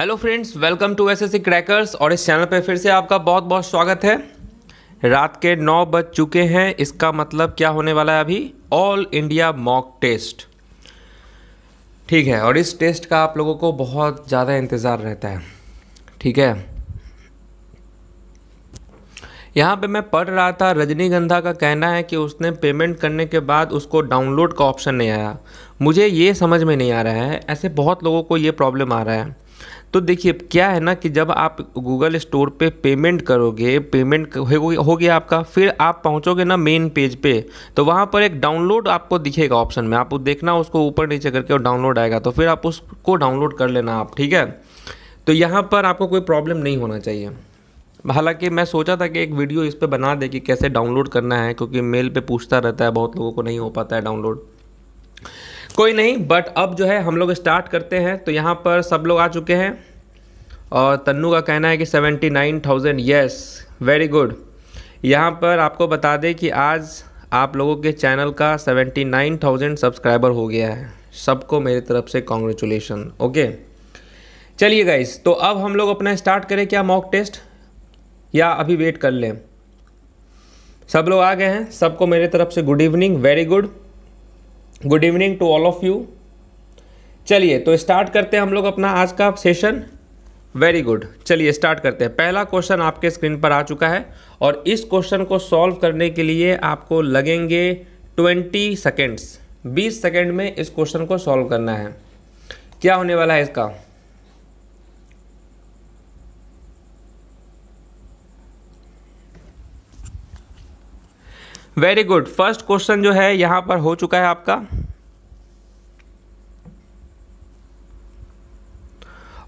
hello friends welcome to S S crackers और इस channel पर फिर से आपका बहुत बहुत स्वागत है रात के नौ बज चुके हैं इसका मतलब क्या होने वाला है अभी ऑल इंडिया मॉक टेस्ट ठीक है और इस टेस्ट का आप लोगों को बहुत ज़्यादा इंतज़ार रहता है ठीक है यहाँ पे मैं पढ़ रहा था रजनीगंधा का कहना है कि उसने पेमेंट करने के बाद उसको डाउनलोड का ऑप्शन नहीं आया मुझे ये समझ में नहीं आ रहा है ऐसे बहुत लोगों को ये प्रॉब्लम आ रहा है तो देखिए क्या है ना कि जब आप गूगल स्टोर पे पेमेंट करोगे पेमेंट हो गया आपका फिर आप पहुंचोगे ना मेन पेज पे तो वहाँ पर एक डाउनलोड आपको दिखेगा ऑप्शन में आप देखना उसको ऊपर नीचे करके और डाउनलोड आएगा तो फिर आप उसको डाउनलोड कर लेना आप ठीक है तो यहाँ पर आपको कोई प्रॉब्लम नहीं होना चाहिए हालांकि मैं सोचा था कि एक वीडियो इस पर बना दे कि कैसे डाउनलोड करना है क्योंकि मेल पे पूछता रहता है बहुत लोगों को नहीं हो पाता है डाउनलोड कोई नहीं बट अब जो है हम लोग स्टार्ट करते हैं तो यहाँ पर सब लोग आ चुके हैं और तन्नू का कहना है कि seventy nine thousand yes very good यहाँ पर आपको बता दें कि आज आप लोगों के चैनल का सेवेंटी नाइन थाउजेंड सब्सक्राइबर हो गया है सबको मेरी तरफ से कॉन्ग्रेचुलेसन ओके चलिए गाइस तो अब हम लोग अपना स्टार्ट करें क्या मॉक टेस्ट या अभी वेट कर लें सब लोग आ गए हैं सबको मेरे तरफ से good evening very good good evening to all of you चलिए तो स्टार्ट करते हैं हम लोग अपना आज का सेशन वेरी गुड चलिए स्टार्ट करते हैं पहला क्वेश्चन आपके स्क्रीन पर आ चुका है और इस क्वेश्चन को सॉल्व करने के लिए आपको लगेंगे ट्वेंटी सेकेंड्स बीस सेकेंड में इस क्वेश्चन को सॉल्व करना है क्या होने वाला है इसका वेरी गुड फर्स्ट क्वेश्चन जो है यहाँ पर हो चुका है आपका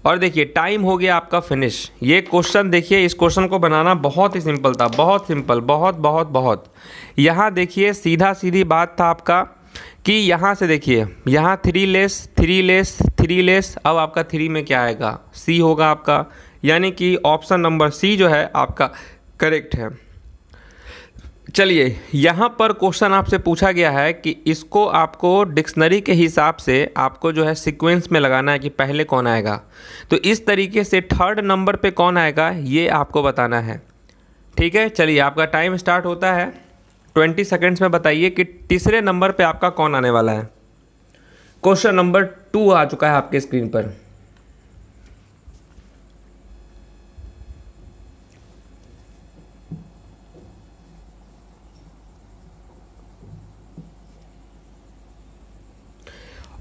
और देखिए टाइम हो गया आपका फिनिश ये क्वेश्चन देखिए इस क्वेश्चन को बनाना बहुत ही सिंपल था बहुत सिंपल बहुत बहुत बहुत यहाँ देखिए सीधा सीधी बात था आपका कि यहाँ से देखिए यहाँ three less three less three less अब आपका थ्री में क्या आएगा सी होगा आपका यानी कि ऑप्शन नंबर सी जो है आपका करेक्ट है चलिए यहाँ पर क्वेश्चन आपसे पूछा गया है कि इसको आपको डिक्शनरी के हिसाब से आपको जो है सीक्वेंस में लगाना है कि पहले कौन आएगा तो इस तरीके से थर्ड नंबर पे कौन आएगा ये आपको बताना है ठीक है चलिए आपका टाइम स्टार्ट होता है ट्वेंटी सेकेंड्स में बताइए कि तीसरे नंबर पर आपका कौन आने वाला है क्वेश्चन नंबर टू आ चुका है आपके स्क्रीन पर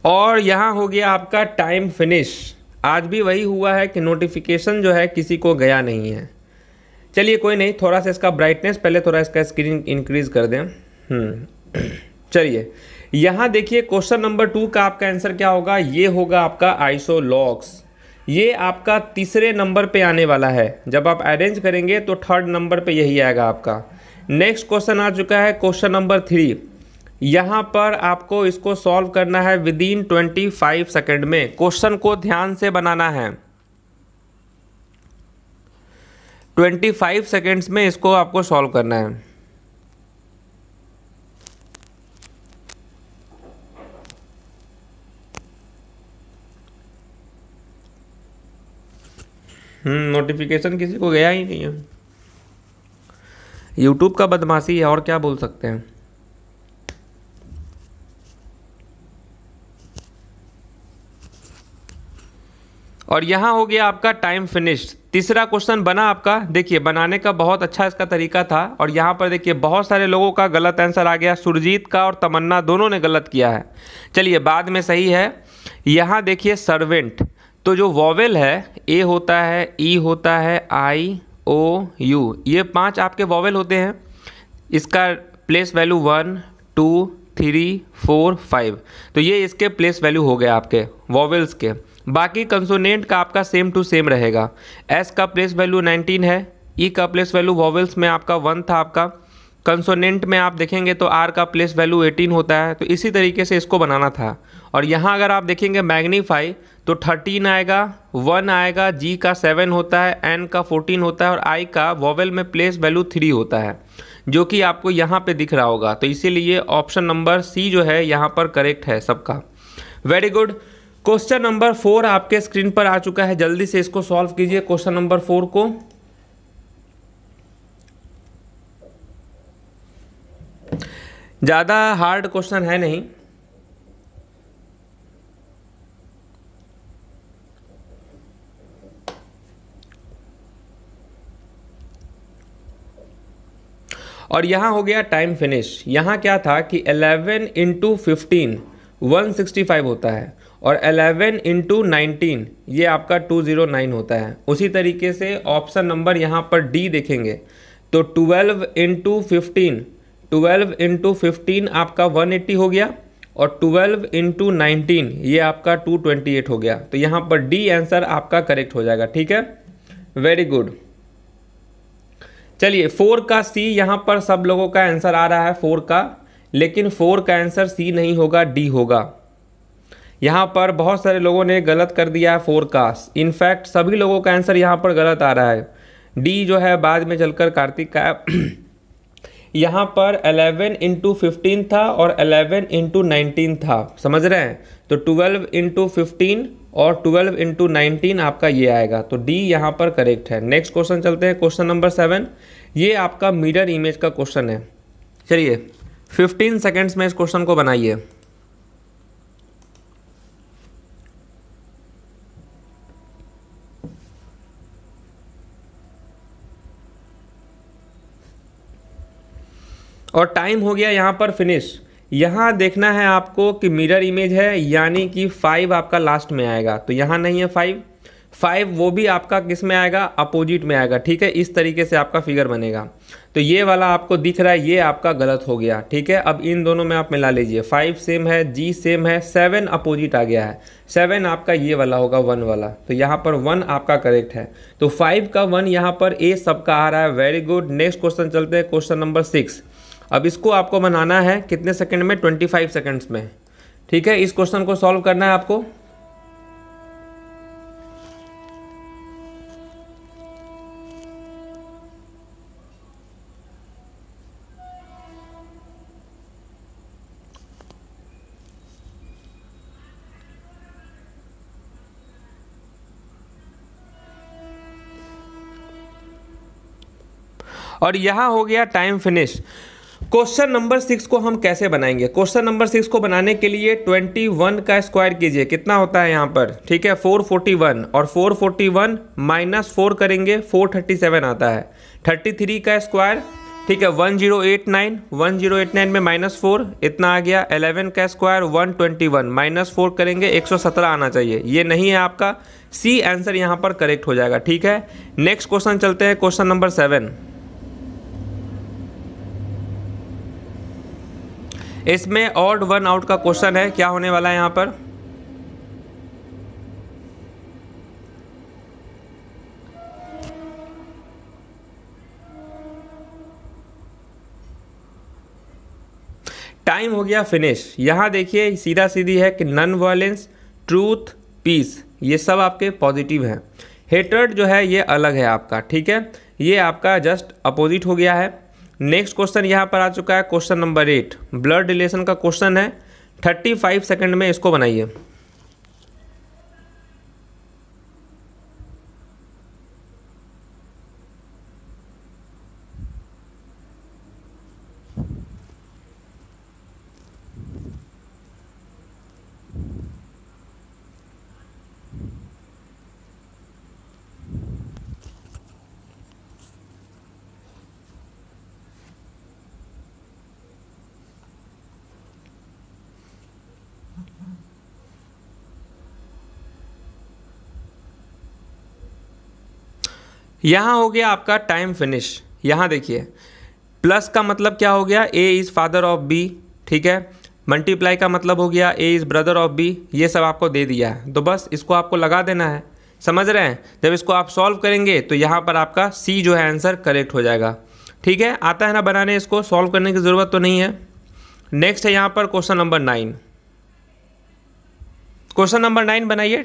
और यहाँ हो गया आपका टाइम फिनिश आज भी वही हुआ है कि नोटिफिकेशन जो है किसी को गया नहीं है चलिए कोई नहीं थोड़ा सा इसका ब्राइटनेस पहले थोड़ा इसका स्क्रीन इंक्रीज कर दें हम्म, चलिए यहाँ देखिए क्वेश्चन नंबर टू का आपका आंसर क्या होगा ये होगा आपका आइसोलॉक्स ये आपका तीसरे नंबर पे आने वाला है जब आप अरेंज करेंगे तो थर्ड नंबर पे यही आएगा आपका नेक्स्ट क्वेश्चन आ चुका है क्वेश्चन नंबर थ्री यहाँ पर आपको इसको सॉल्व करना है within twenty five second में क्वेश्चन को ध्यान से बनाना है ट्वेंटी फाइव सेकेंड्स में इसको आपको सॉल्व करना है नोटिफिकेशन हम्म, किसी को गया ही नहीं है यूट्यूब का बदमाशी है और क्या बोल सकते हैं और यहाँ हो गया आपका टाइम फिनिश्ड तीसरा क्वेश्चन बना आपका देखिए बनाने का बहुत अच्छा इसका तरीका था और यहाँ पर देखिए बहुत सारे लोगों का गलत आंसर आ गया सुरजीत का और तमन्ना दोनों ने गलत किया है चलिए बाद में सही है यहाँ देखिए सर्वेंट तो जो वॉवेल है ए होता है ई e होता है आई ओ यू ये पांच आपके वॉवेल होते हैं इसका place value one two three four five तो ये इसके प्लेस वैल्यू हो गए आपके वॉवेल्स के बाकी कंसोनेंट का आपका सेम टू सेम रहेगा एस का प्लेस वैल्यू 19 है ई e का प्लेस वैल्यू वॉवल्स में आपका वन था आपका कंसोनेंट में आप देखेंगे तो आर का प्लेस वैल्यू 18 होता है तो इसी तरीके से इसको बनाना था और यहाँ अगर आप देखेंगे मैग्नीफाई तो 13 आएगा वन आएगा जी का सेवन होता है एन का फोर्टीन होता है और आई का वॉवेल में प्लेस वैल्यू थ्री होता है जो कि आपको यहाँ पर दिख रहा होगा तो इसीलिए ऑप्शन नंबर सी जो है यहाँ पर करेक्ट है सबका very good question number four आपके स्क्रीन पर आ चुका है जल्दी से इसको सॉल्व कीजिए क्वेश्चन नंबर फोर को ज़्यादा हार्ड क्वेश्चन है नहीं और यहां हो गया टाइम फिनिश यहां क्या था कि 11 इंटू फिफ्टीन वन होता है और 11 इंटू नाइनटीन ये आपका 209 होता है उसी तरीके से ऑप्शन नंबर यहाँ पर डी देखेंगे तो 12 into fifteen twelve into fifteen आपका 180 हो गया और 12 इंटू नाइनटीन ये आपका 228 हो गया तो यहाँ पर डी आंसर आपका करेक्ट हो जाएगा ठीक है वेरी गुड चलिए फोर का सी यहाँ पर सब लोगों का आंसर आ रहा है फोर का लेकिन फोर का आंसर सी नहीं होगा डी होगा यहाँ पर बहुत सारे लोगों ने गलत कर दिया है फोरकास्ट इनफैक्ट सभी लोगों का आंसर यहाँ पर गलत आ रहा है डी जो है बाद में चलकर कार्तिक का यहाँ पर 11 इंटू फिफ्टीन था और 11 इंटू नाइनटीन था समझ रहे हैं तो 12 इंटू फिफ्टीन और 12 इंटू नाइनटीन आपका ये आएगा तो डी यहाँ पर करेक्ट है नेक्स्ट क्वेश्चन चलते हैं क्वेश्चन नंबर सेवन ये आपका मिरर इमेज का क्वेश्चन है चलिए 15 सेकेंड्स में इस क्वेश्चन को बनाइए और टाइम हो गया यहाँ पर फिनिश यहाँ देखना है आपको कि मिरर इमेज है यानी कि फाइव आपका लास्ट में आएगा तो यहाँ नहीं है फाइव फाइव वो भी आपका किस में आएगा अपोजिट में आएगा ठीक है इस तरीके से आपका फिगर बनेगा तो ये वाला आपको दिख रहा है ये आपका गलत हो गया ठीक है अब इन दोनों में आप मिला लीजिए फाइव सेम है जी सेम है सेवन अपोजिट आ गया है सेवन आपका ये वाला होगा वन वाला तो यहाँ पर वन आपका करेक्ट है तो फाइव का वन यहाँ पर ए सबका आ रहा है वेरी गुड नेक्स्ट क्वेश्चन चलते हैं क्वेश्चन नंबर सिक्स अब इसको आपको बनाना है कितने सेकंड में 25 सेकेंड्स में ठीक है इस क्वेश्चन को सॉल्व करना है आपको और यहाँ हो गया time finish question number six को हम कैसे बनाएंगे क्वेश्चन नंबर सिक्स को बनाने के लिए ट्वेंटी वन का स्क्वायर कीजिए कितना होता है यहाँ पर ठीक है फोर फोर्टी वन और four forty one minus four करेंगे फोर थर्टी सेवन आता है थर्टी थ्री का स्क्वायर ठीक है one zero eight nine one zero eight nine में माइनस फोर इतना आ गया एलेवन का square one twenty one minus four करेंगे एक सौ सत्रह आना चाहिए ये नहीं है आपका सी आंसर यहाँ पर करेक्ट हो जाएगा ठीक है नेक्स्ट क्वेश्चन चलते हैं क्वेश्चन नंबर सेवन इसमें ऑड वन आउट का क्वेश्चन है क्या होने वाला है यहाँ पर टाइम हो गया फिनिश यहाँ देखिए सीधा सीधी है कि नॉन वायलेंस ट्रूथ पीस ये सब आपके पॉजिटिव हैं हेटर्ड जो है ये अलग है आपका ठीक है ये आपका जस्ट अपोजिट हो गया है नेक्स्ट क्वेश्चन यहाँ पर आ चुका है question number eight blood relation का क्वेश्चन है थर्टी फाइव सेकेंड में इसको बनाइए यहाँ हो गया आपका टाइम फिनिश यहाँ देखिए प्लस का मतलब क्या हो गया A is father of B ठीक है मल्टीप्लाई का मतलब हो गया A is brother of B ये सब आपको दे दिया है तो बस इसको आपको लगा देना है समझ रहे हैं जब इसको आप सॉल्व करेंगे तो यहाँ पर आपका सी जो है आंसर करेक्ट हो जाएगा ठीक है आता है ना बनाने इसको सॉल्व करने की ज़रूरत तो नहीं है नेक्स्ट है यहाँ पर question number nine question number nine बनाइए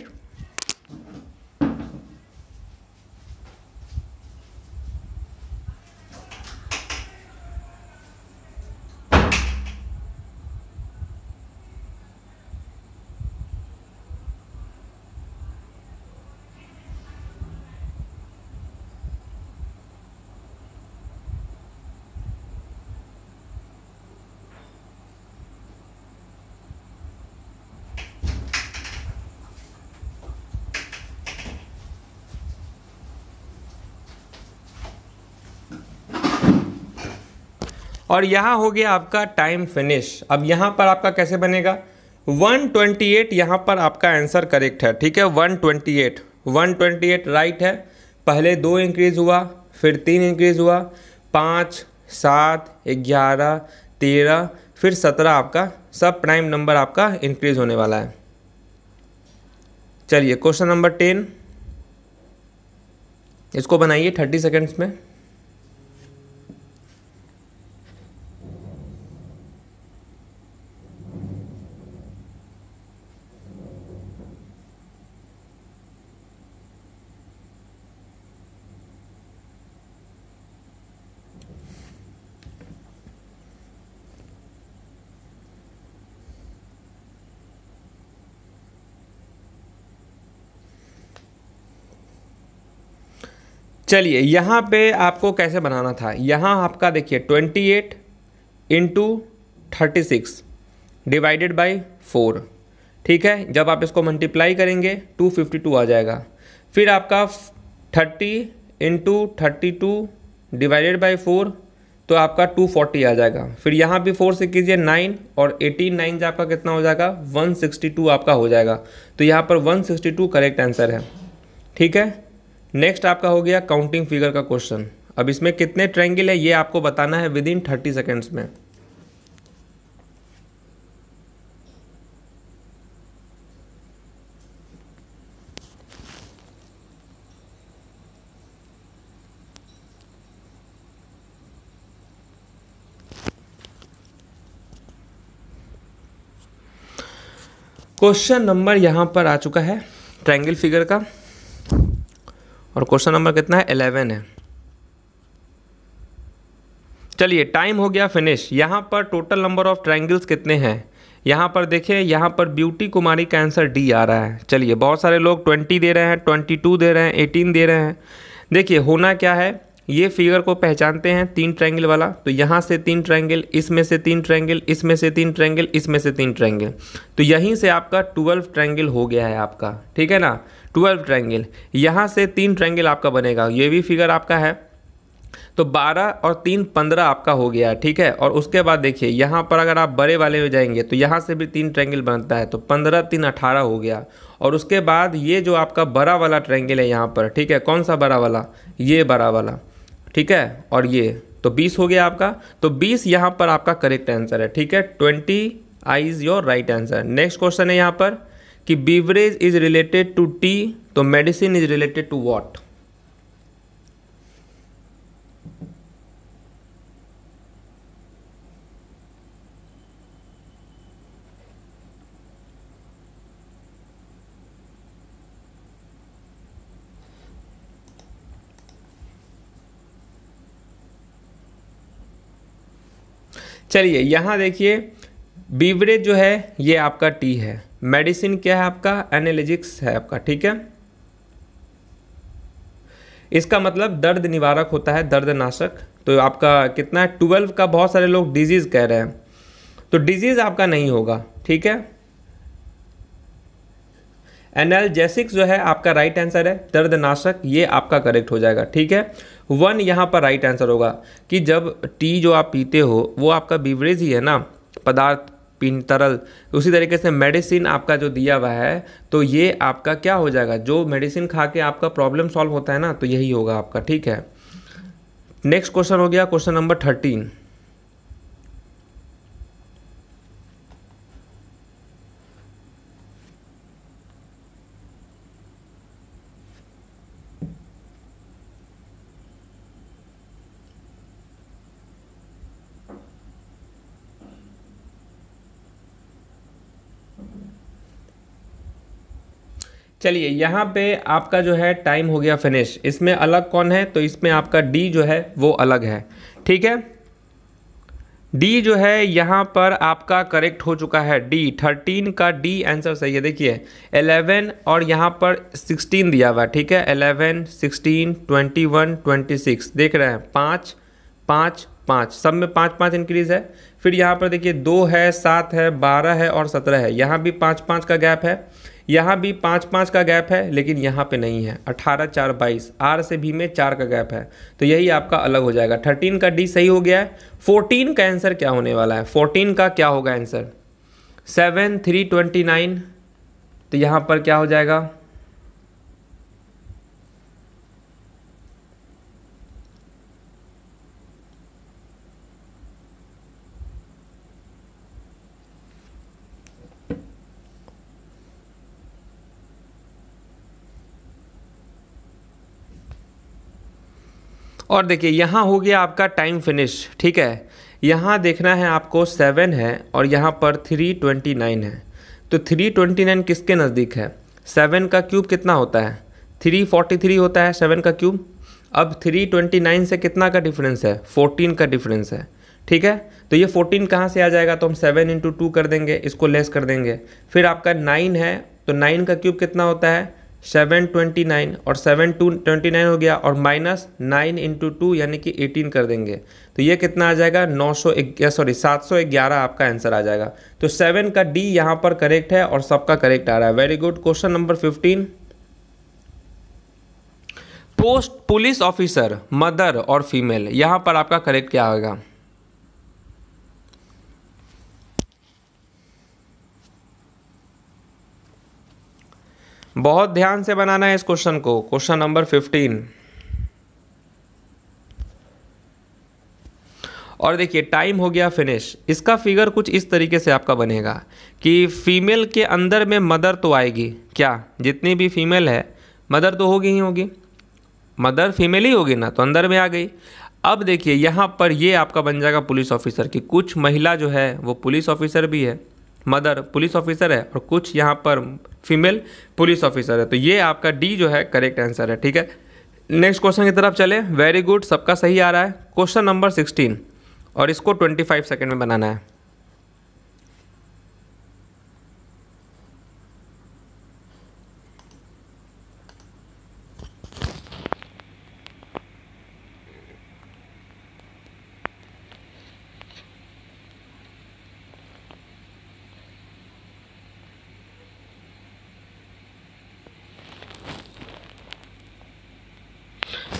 और यहाँ हो गया आपका टाइम फिनिश अब यहाँ पर आपका कैसे बनेगा 128 ट्वेंटी यहाँ पर आपका आंसर करेक्ट है ठीक है 128 128 राइट है पहले दो इंक्रीज़ हुआ फिर तीन इंक्रीज़ हुआ पाँच सात ग्यारह तेरह फिर सत्रह आपका सब प्राइम नंबर आपका इंक्रीज़ होने वाला है चलिए क्वेश्चन नंबर टेन इसको बनाइए थर्टी सेकेंड्स में चलिए यहाँ पे आपको कैसे बनाना था यहाँ आपका देखिए twenty eight into thirty six divided by four ठीक है जब आप इसको मल्टीप्लाई करेंगे टू फिफ्टी टू आ जाएगा फिर आपका thirty into thirty two divided by four तो आपका टू फोर्टी आ जाएगा फिर यहाँ भी फोर से कीजिए नाइन और एटीन नाइन आपका कितना हो जाएगा वन सिक्सटी टू आपका हो जाएगा तो यहाँ पर one sixty two correct answer है ठीक है नेक्स्ट आपका हो गया काउंटिंग फिगर का क्वेश्चन अब इसमें कितने ट्रैंगल है ये आपको बताना है विद इन थर्टी सेकेंड्स में क्वेश्चन नंबर यहां पर आ चुका है ट्रैंगल फिगर का और क्वेश्चन नंबर कितना है एलेवन है चलिए टाइम हो गया फिनिश यहाँ पर टोटल नंबर ऑफ ट्रायंगल्स कितने हैं यहाँ पर देखिए यहाँ पर ब्यूटी कुमारी का आंसर डी आ रहा है चलिए बहुत सारे लोग ट्वेंटी दे रहे हैं ट्वेंटी टू दे रहे हैं एटीन दे रहे हैं देखिए होना क्या है ये फिगर को पहचानते हैं तीन ट्रायंगल वाला तो यहाँ से तीन ट्रायंगल इसमें से तीन ट्रायंगल इसमें से तीन ट्रायंगल इसमें से तीन ट्रायंगल तो यहीं से आपका ट्वेल्व ट्रायंगल हो गया है आपका ठीक है ना ट्वेल्व ट्रायंगल यहाँ से तीन ट्रायंगल आपका बनेगा ये भी फिगर आपका है तो 12 और तीन 15 आपका हो गया ठीक है और उसके बाद देखिए यहाँ पर अगर आप बड़े वाले में जाएंगे तो यहाँ से भी तीन ट्रैंगल बनता है तो 15 तीन 18 हो गया और उसके बाद ये जो आपका बड़ा वाला ट्रैंगल है यहाँ पर ठीक है कौन सा बड़ा वाला ये बड़ा वाला ठीक है और ये तो 20 हो गया आपका तो 20 यहाँ पर आपका करेक्ट आंसर है ठीक है 20 I is your right answer next question है यहाँ पर कि beverage is related to tea तो medicine is related to what चलिए यहां देखिए बीवरेज जो है ये आपका टी है मेडिसिन क्या है आपका एनालिजिक्स है आपका ठीक है इसका मतलब दर्द निवारक होता है दर्द नाशक तो आपका कितना है ट्वेल्व का बहुत सारे लोग डिजीज़ कह रहे हैं तो डिजीज़ आपका नहीं होगा ठीक है एनालजेसिक्स जो है आपका राइट आंसर है दर्दनाशक ये आपका करेक्ट हो जाएगा ठीक है वन यहाँ पर राइट आंसर होगा कि जब टी जो आप पीते हो वो आपका बीवरेज ही है ना पदार्थ तरल उसी तरीके से मेडिसिन आपका जो दिया हुआ है तो ये आपका क्या हो जाएगा जो मेडिसिन खा के आपका प्रॉब्लम सॉल्व होता है ना तो यही होगा आपका ठीक है नेक्स्ट क्वेश्चन हो गया क्वेश्चन नंबर थर्टीन चलिए यहाँ पे आपका जो है टाइम हो गया फिनिश इसमें अलग कौन है तो इसमें आपका डी जो है वो अलग है ठीक है डी जो है यहाँ पर आपका करेक्ट हो चुका है डी थर्टीन का डी आंसर सही है देखिए एलेवन और यहाँ पर सिक्सटीन दिया हुआ है ठीक है eleven sixteen twenty one twenty six देख रहे हैं पाँच पाँच पाँच सब में पाँच पाँच इंक्रीज़ है फिर यहाँ पर देखिए दो है सात है बारह है और सत्रह है यहाँ भी पाँच पाँच का गैप है यहाँ भी पाँच पाँच का गैप है लेकिन यहाँ पे नहीं है अठारह चार बाईस आर से भी में चार का गैप है तो यही आपका अलग हो जाएगा थर्टीन का डी सही हो गया है फोर्टीन का आंसर क्या होने वाला है फोर्टीन का क्या होगा answer seven three twenty nine तो यहाँ पर क्या हो जाएगा और देखिए यहाँ हो गया आपका टाइम फिनिश ठीक है यहाँ देखना है आपको सेवन है और यहाँ पर थ्री ट्वेंटी नाइन है तो थ्री ट्वेंटी नाइन किसके नज़दीक है सेवन का क्यूब कितना होता है थ्री फोर्टी थ्री होता है सेवन का क्यूब अब थ्री ट्वेंटी नाइन से कितना का डिफरेंस है फोर्टीन का डिफरेंस है ठीक है तो ये फोर्टीन कहाँ से आ जाएगा तो हम सेवन इंटू टू कर देंगे इसको लेस कर देंगे फिर आपका नाइन है तो नाइन का क्यूब कितना होता है सेवन ट्वेंटी नाइन और सेवन टू ट्वेंटी नाइन हो गया और माइनस नाइन इंटू टू यानी कि एटीन कर देंगे तो ये कितना आ जाएगा नौ सौ सॉरी सात सौ ग्यारह आपका आंसर आ जाएगा तो सेवन का डी यहाँ पर करेक्ट है और सबका करेक्ट आ रहा है very good question number fifteen post police officer mother और फीमेल यहाँ पर आपका करेक्ट क्या होगा बहुत ध्यान से बनाना है इस क्वेश्चन को क्वेश्चन नंबर फिफ्टीन और देखिए टाइम हो गया फिनिश इसका फिगर कुछ इस तरीके से आपका बनेगा कि फीमेल के अंदर में मदर तो आएगी क्या जितनी भी फीमेल है मदर तो होगी ही होगी मदर फीमेल ही होगी ना तो अंदर में आ गई अब देखिए यहाँ पर ये आपका बन जाएगा पुलिस ऑफिसर कि कुछ महिला जो है वो पुलिस ऑफिसर भी है मदर पुलिस ऑफिसर है और कुछ यहाँ पर फीमेल पुलिस ऑफिसर है तो ये आपका डी जो है करेक्ट आंसर है ठीक है नेक्स्ट क्वेश्चन की तरफ चले वेरी गुड सबका सही आ रहा है क्वेश्चन नंबर सिक्सटीन और इसको ट्वेंटी फाइव सेकेंड में बनाना है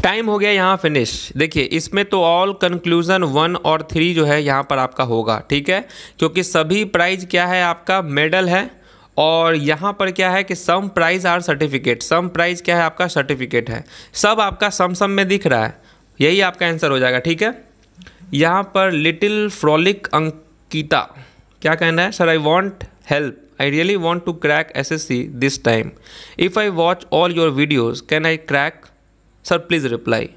टाइम हो गया यहाँ फिनिश देखिए इसमें तो ऑल कंक्लूजन वन और थ्री जो है यहाँ पर आपका होगा ठीक है क्योंकि सभी प्राइज क्या है आपका मेडल है और यहाँ पर क्या है कि some prize are certificate some prize क्या है आपका सर्टिफिकेट है सब आपका सम सम में दिख रहा है यही आपका आंसर हो जाएगा ठीक है यहाँ पर लिटिल फ्रॉलिक अंकिता क्या कहना है sir I want help want to crack S S C this time if I watch all your videos can I crack sir please reply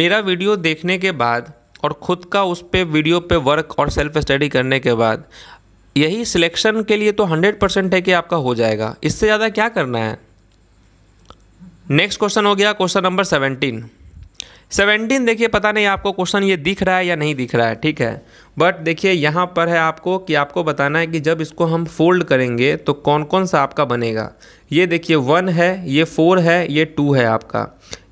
मेरा वीडियो देखने के बाद और ख़ुद का उस पर वीडियो पे वर्क और सेल्फ स्टडी करने के बाद यही सिलेक्शन के लिए तो हंड्रेड परसेंट है कि आपका हो जाएगा इससे ज़्यादा क्या करना है नेक्स्ट क्वेश्चन हो गया क्वेश्चन नंबर सेवेंटीन सेवनटीन देखिए पता नहीं आपको क्वेश्चन ये दिख रहा है या नहीं दिख रहा है ठीक है बट देखिए यहाँ पर है आपको कि आपको बताना है कि जब इसको हम फोल्ड करेंगे तो कौन कौन सा आपका बनेगा ये देखिए वन है ये फोर है ये टू है आपका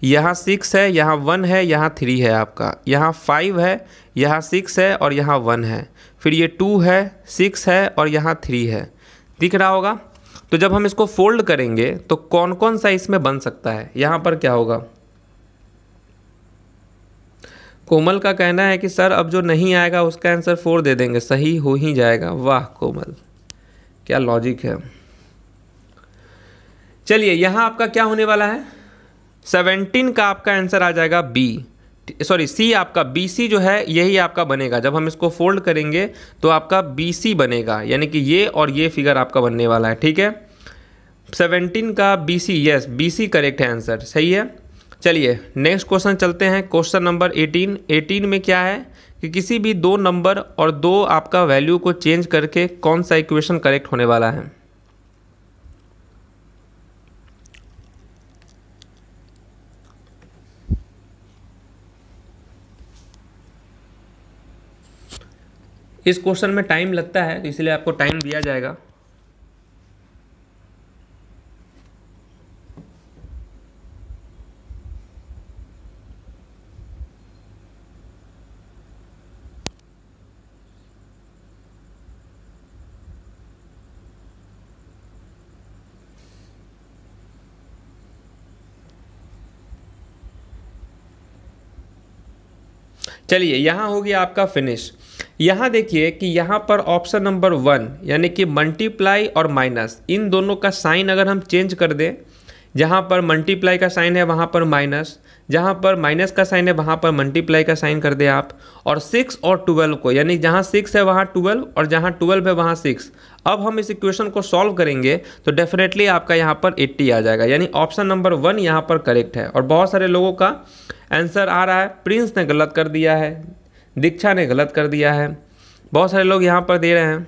यहाँ सिक्स है यहाँ वन है यहाँ थ्री है आपका यहाँ फाइव है यहाँ सिक्स है और यहाँ वन है फिर ये टू है सिक्स है और यहाँ थ्री है दिख रहा होगा तो जब हम इसको फोल्ड करेंगे तो कौन कौन सा इसमें बन सकता है यहाँ पर क्या होगा कोमल का कहना है कि सर अब जो नहीं आएगा उसका आंसर फोर दे देंगे सही हो ही जाएगा वाह कोमल क्या लॉजिक है चलिए यहाँ आपका क्या होने वाला है सेवनटीन का आपका आंसर आ जाएगा बी सॉरी सी आपका बी सी जो है यही आपका बनेगा जब हम इसको फोल्ड करेंगे तो आपका बी सी बनेगा यानी कि ये और ये फिगर आपका बनने वाला है ठीक है सेवनटीन का B C yes B C correct है आंसर सही है चलिए नेक्स्ट क्वेश्चन चलते हैं क्वेश्चन नंबर एटीन एटीन में क्या है कि किसी भी दो नंबर और दो आपका वैल्यू को चेंज करके कौन सा इक्वेशन करेक्ट होने वाला है इस क्वेश्चन में टाइम लगता है तो इसलिए आपको टाइम दिया जाएगा चलिए यहाँ होगी आपका फिनिश यहाँ देखिए कि यहाँ पर ऑप्शन नंबर वन यानी कि मल्टीप्लाई और माइनस इन दोनों का साइन अगर हम चेंज कर दें जहाँ पर मल्टीप्लाई का साइन है वहाँ पर माइनस जहाँ पर माइनस का साइन है वहाँ पर मल्टीप्लाई का साइन कर दें आप और सिक्स और ट्वेल्व को यानी जहाँ सिक्स है वहाँ ट्वेल्व और जहाँ ट्वेल्व है वहाँ सिक्स अब हम इस इक्वेशन को सॉल्व करेंगे तो डेफिनेटली आपका यहाँ पर एट्टी आ जाएगा यानी ऑप्शन नंबर वन यहाँ पर करेक्ट है और बहुत सारे लोगों का आंसर आ रहा है प्रिंस ने गलत कर दिया है दीक्षा ने गलत कर दिया है बहुत सारे लोग यहाँ पर दे रहे हैं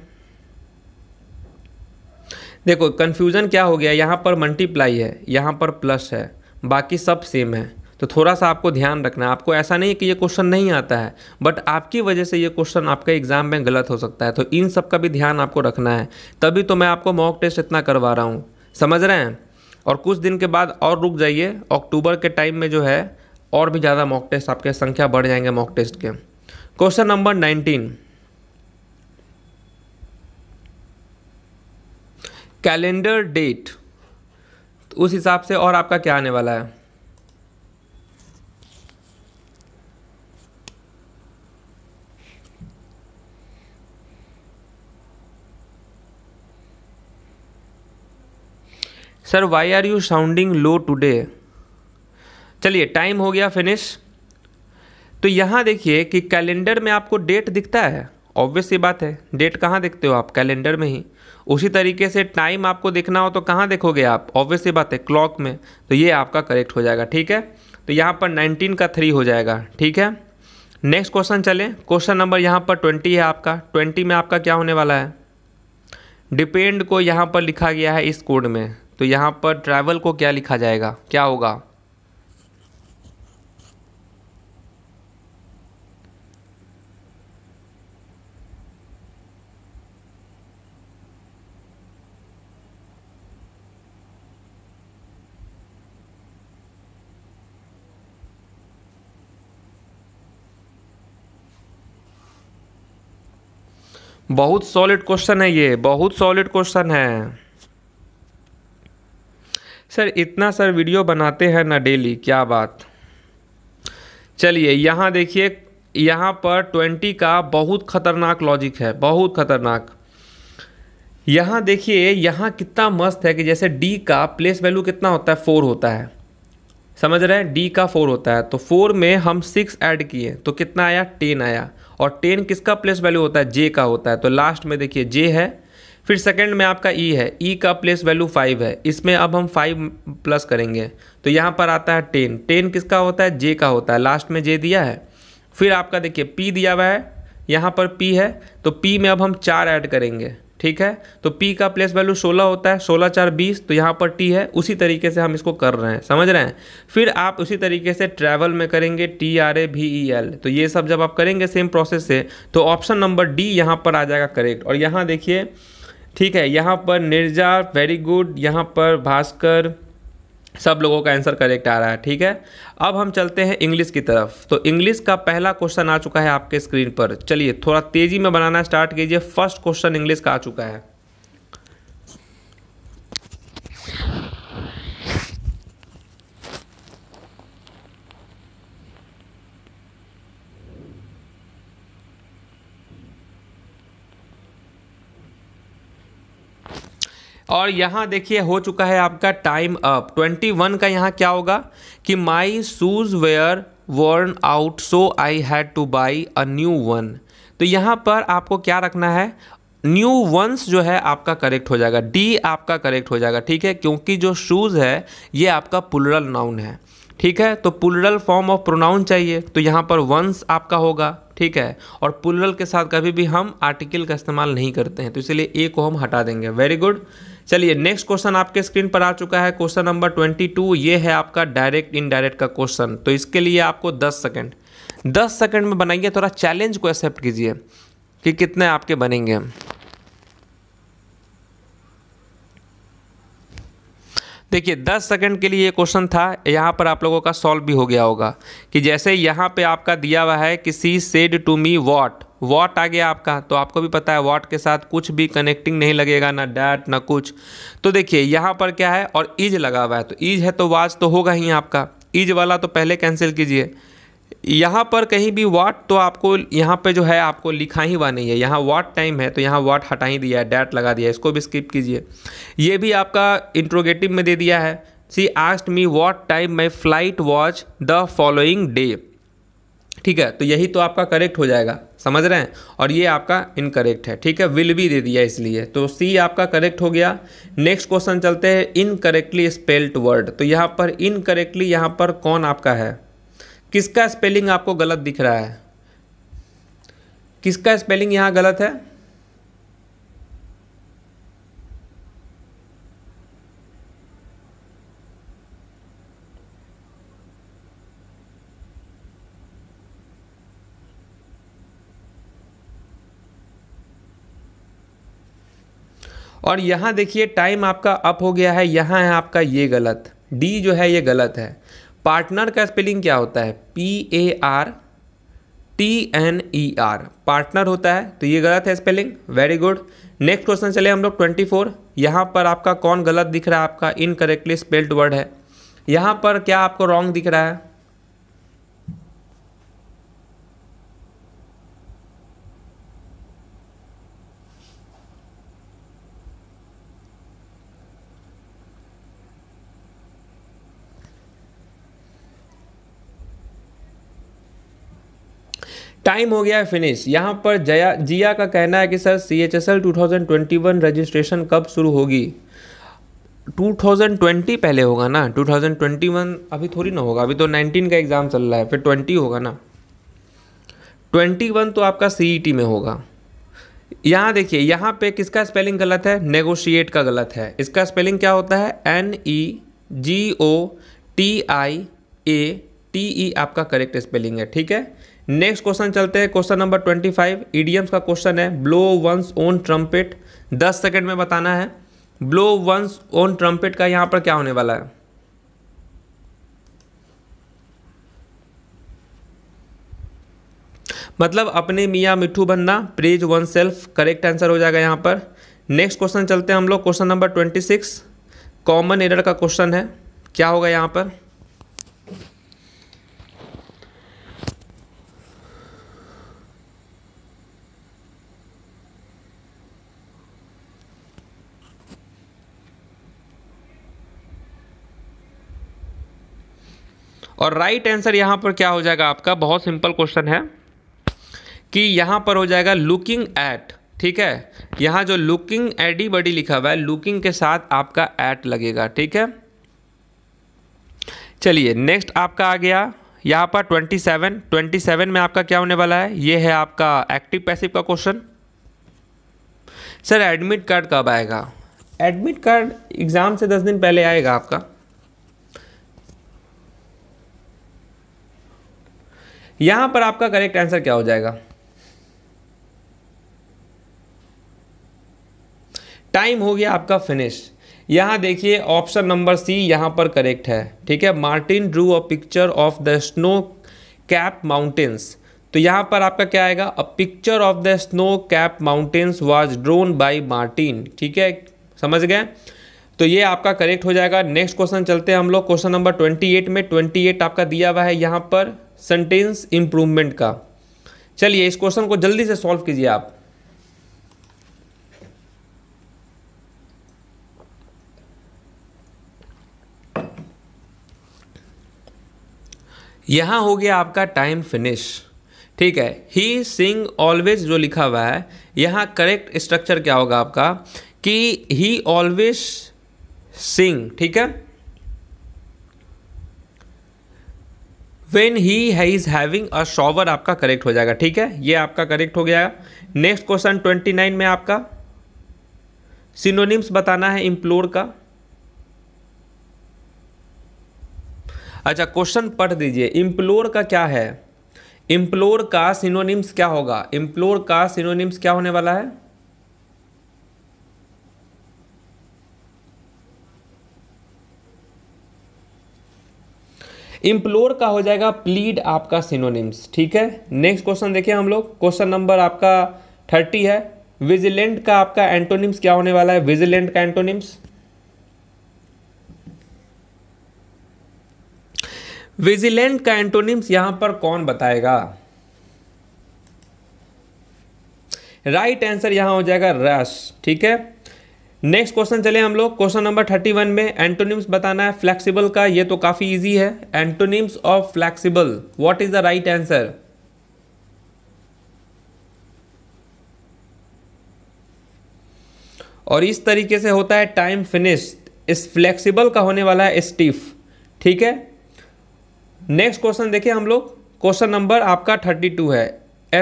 देखो कन्फ्यूज़न क्या हो गया यहाँ पर मल्टीप्लाई है यहाँ पर प्लस है बाकी सब सेम है तो थोड़ा सा आपको ध्यान रखना है आपको ऐसा नहीं है कि ये क्वेश्चन नहीं आता है बट आपकी वजह से ये क्वेश्चन आपका एग्जाम में गलत हो सकता है तो इन सब का भी ध्यान आपको रखना है तभी तो मैं आपको मॉक टेस्ट इतना करवा रहा हूँ समझ रहे हैं और कुछ दिन के बाद और रुक जाइए अक्टूबर के टाइम में जो है और भी ज़्यादा मॉक टेस्ट आपके संख्या बढ़ जाएंगे मॉक टेस्ट के question number nineteen calendar date तो उस हिसाब से और आपका क्या आने वाला है sir why are you sounding low today चलिए टाइम हो गया फिनिश तो यहाँ देखिए कि कैलेंडर में आपको डेट दिखता है ऑब्वियस सी बात है डेट कहाँ देखते हो आप कैलेंडर में ही उसी तरीके से टाइम आपको देखना हो तो कहाँ देखोगे आप ऑब्वियस सी बात है क्लॉक में तो ये आपका करेक्ट हो जाएगा ठीक है तो यहाँ पर नाइनटीन का थ्री हो जाएगा ठीक है नेक्स्ट क्वेश्चन चलें क्वेश्चन नंबर यहाँ पर ट्वेंटी है आपका ट्वेंटी में आपका क्या होने वाला है डिपेंड को यहाँ पर लिखा गया है इस कोड में तो यहाँ पर ट्रैवल को क्या लिखा जाएगा क्या होगा बहुत सॉलिड क्वेश्चन है ये बहुत सॉलिड क्वेश्चन है सर इतना सर वीडियो बनाते हैं ना डेली क्या बात चलिए यहाँ देखिए यहाँ पर ट्वेंटी का बहुत खतरनाक लॉजिक है बहुत खतरनाक यहाँ देखिए यहाँ कितना मस्त है कि जैसे डी का प्लेस वैल्यू कितना होता है फोर होता है समझ रहे हैं डी का फोर होता है तो फोर में हम सिक्स ऐड किए तो कितना आया टेन आया और टेन किसका प्लेस वैल्यू होता है जे का होता है तो लास्ट में देखिए जे है फिर सेकंड में आपका ई e है ई e का प्लेस वैल्यू फाइव है इसमें अब हम फाइव प्लस करेंगे तो यहाँ पर आता है टेन टेन किसका होता है जे का होता है लास्ट में जे दिया है फिर आपका देखिए पी दिया हुआ है यहाँ पर पी है तो पी में अब हम चार ऐड करेंगे ठीक है तो P का प्लेस वैल्यू 16 होता है 16 चार बीस तो यहाँ पर T है उसी तरीके से हम इसको कर रहे हैं समझ रहे हैं फिर आप उसी तरीके से ट्रैवल में करेंगे टी आर ए भी ई एल तो ये सब जब आप करेंगे सेम प्रोसेस से तो ऑप्शन नंबर डी यहाँ पर आ जाएगा करेक्ट और यहाँ देखिए ठीक है यहाँ पर निर्जा वेरी गुड यहाँ पर भास्कर सब लोगों का आंसर करेक्ट आ रहा है ठीक है अब हम चलते हैं इंग्लिश की तरफ तो इंग्लिश का पहला क्वेश्चन आ चुका है आपके स्क्रीन पर चलिए थोड़ा तेज़ी में बनाना स्टार्ट कीजिए फर्स्ट क्वेश्चन इंग्लिश का आ चुका है और यहाँ देखिए हो चुका है आपका टाइम अप 21 का यहाँ क्या होगा कि my shoes were worn out so I had to buy a new one तो यहाँ पर आपको क्या रखना है न्यू वंस जो है आपका करेक्ट हो जाएगा डी आपका करेक्ट हो जाएगा ठीक है क्योंकि जो शूज़ है ये आपका पुलरल नाउन है ठीक है तो पुलरल फॉर्म ऑफ प्रोनाउन चाहिए तो यहाँ पर वंस आपका होगा ठीक है और पुलरल के साथ कभी भी हम आर्टिकल का इस्तेमाल नहीं करते हैं तो इसलिए ए को हम हटा देंगे वेरी गुड चलिए नेक्स्ट क्वेश्चन आपके स्क्रीन पर आ चुका है क्वेश्चन नंबर ट्वेंटी टू ये है आपका डायरेक्ट इनडायरेक्ट का क्वेश्चन तो इसके लिए आपको दस सेकेंड दस सेकेंड में बनाइए थोड़ा चैलेंज को एक्सेप्ट कीजिए कि कितने आपके बनेंगे देखिए 10 सेकंड के लिए ये क्वेश्चन था यहाँ पर आप लोगों का सॉल्व भी हो गया होगा कि जैसे यहाँ पे आपका दिया हुआ है कि she said to me what what आ गया आपका तो आपको भी पता है वॉट के साथ कुछ भी कनेक्टिंग नहीं लगेगा ना डैट ना कुछ तो देखिए यहाँ पर क्या है और ईज लगा हुआ है तो ईज है तो वाज तो होगा ही आपका ईज वाला तो पहले कैंसिल कीजिए यहाँ पर कहीं भी वाट तो आपको यहाँ पे जो है आपको लिखा ही हुआ नहीं है यहाँ वाट टाइम है तो यहाँ वाट हटा ही दिया है डैट लगा दिया है इसको भी स्किप कीजिए ये भी आपका इंट्रोगेटिव में दे दिया है she asked me what time my flight was the following day ठीक है तो यही तो आपका करेक्ट हो जाएगा समझ रहे हैं और ये आपका इनकरेक्ट है ठीक है विल भी दे दिया इसलिए तो सी आपका करेक्ट हो गया नेक्स्ट क्वेश्चन चलते हैं इनकरेक्टली स्पेल्ड वर्ड तो यहाँ पर इनकरेक्टली यहाँ पर कौन आपका है किसका स्पेलिंग आपको गलत दिख रहा है किसका स्पेलिंग यहाँ गलत है और यहाँ देखिए टाइम आपका अप हो गया है यहाँ है आपका ये गलत डी जो है ये गलत है पार्टनर का स्पेलिंग क्या होता है P A R T N E R partner होता है तो ये गलत है spelling very good next question चले हम लोग ट्वेंटी फोर यहाँ पर आपका कौन गलत दिख रहा है आपका इनकरेक्टली स्पेल्ड वर्ड है यहाँ पर क्या आपको रॉन्ग दिख रहा है टाइम हो गया है फिनिश यहाँ पर जया जिया का कहना है कि sir C H S L two thousand twenty one registration कब शुरू होगी टू थाउजेंड ट्वेंटी पहले होगा ना टू थाउजेंड ट्वेंटी वन अभी थोड़ी ना होगा अभी तो नाइनटीन का एग्ज़ाम चल रहा है फिर ट्वेंटी होगा ना ट्वेंटी वन तो आपका सी ई टी में होगा यहाँ देखिए यहाँ पे किसका स्पेलिंग गलत है नेगोशिएट का गलत है इसका स्पेलिंग क्या होता है N E G O T I A T E आपका करेक्ट स्पेलिंग है ठीक है नेक्स्ट क्वेश्चन चलते हैं question number twenty five idioms का क्वेश्चन है ब्लो वंस ओन ट्रम्पेट दस सेकेंड में बताना है ब्लो वंस ओन ट्रम्पेट का यहाँ पर क्या होने वाला है मतलब अपने मियाँ मिठू बनना praise one self correct answer हो जाएगा यहाँ पर नेक्स्ट क्वेश्चन चलते हैं हम लोग question number twenty six common error का क्वेश्चन है क्या होगा यहाँ पर और राइट आंसर यहाँ पर क्या हो जाएगा आपका बहुत सिंपल क्वेश्चन है कि यहाँ पर हो जाएगा लुकिंग एट ठीक है यहाँ जो लुकिंग एडी बडी लिखा हुआ है लुकिंग के साथ आपका एट लगेगा ठीक है चलिए नेक्स्ट आपका आ गया यहाँ पर 27 27 में आपका क्या होने वाला है ये है आपका एक्टिव पैसिव का क्वेश्चन सर एडमिट कार्ड कब आएगा एडमिट कार्ड एग्ज़ाम से दस दिन पहले आएगा आपका यहां पर आपका करेक्ट आंसर क्या हो जाएगा टाइम हो गया आपका फिनिश यहाँ देखिए ऑप्शन नंबर सी यहाँ पर करेक्ट है ठीक है Martin drew a picture of the snow cap mountains तो यहाँ पर आपका क्या आएगा a picture of the snow cap mountains was drawn by Martin ठीक है समझ गए तो ये आपका करेक्ट हो जाएगा नेक्स्ट क्वेश्चन चलते हैं हम लोग क्वेश्चन नंबर 28 में 28 आपका दिया हुआ है यहाँ पर सेंटेंस इंप्रूवमेंट का चलिए इस क्वेश्चन को जल्दी से सॉल्व कीजिए आप यहां हो गया आपका टाइम फिनिश ठीक है ही सिंग ऑलवेज जो लिखा हुआ है यहां करेक्ट स्ट्रक्चर क्या होगा आपका कि ही ऑलवेज सिंग ठीक है वेन ही है इज हैविंग अ शॉवर आपका करेक्ट हो जाएगा ठीक है ये आपका करेक्ट हो गया नेक्स्ट क्वेश्चन ट्वेंटी नाइन में आपका सिनोनिम्स बताना है इम्प्लोर का अच्छा क्वेश्चन पढ़ दीजिए इम्प्लोर का क्या है इम्प्लोर का सिनोनिम्स क्या होगा इम्प्लोर का सिनोनिम्स क्या होने वाला है इम्प्लोर का हो जाएगा प्लीड आपका सिनोनिम्स ठीक है नेक्स्ट क्वेश्चन देखिए हम लोग क्वेश्चन नंबर आपका थर्टी है विजिलेंट का आपका एंटोनिम्स क्या होने वाला है विजिलेंट का एंटोनिम्स विजिलेंट का एंटोनिम्स यहां पर कौन बताएगा राइट right आंसर यहां हो जाएगा रस ठीक है नेक्स्ट क्वेश्चन चले हम लोग क्वेश्चन नंबर थर्टी वन में एंटोनिम्स बताना है फ्लेक्सिबल का ये तो काफ़ी इजी है antonyms of flexible what is the right answer और इस तरीके से होता है टाइम फिनिश इस फ्लेक्सिबल का होने वाला है स्टीफ ठीक है नेक्स्ट क्वेश्चन देखिए हम लोग क्वेश्चन नंबर आपका थर्टी टू है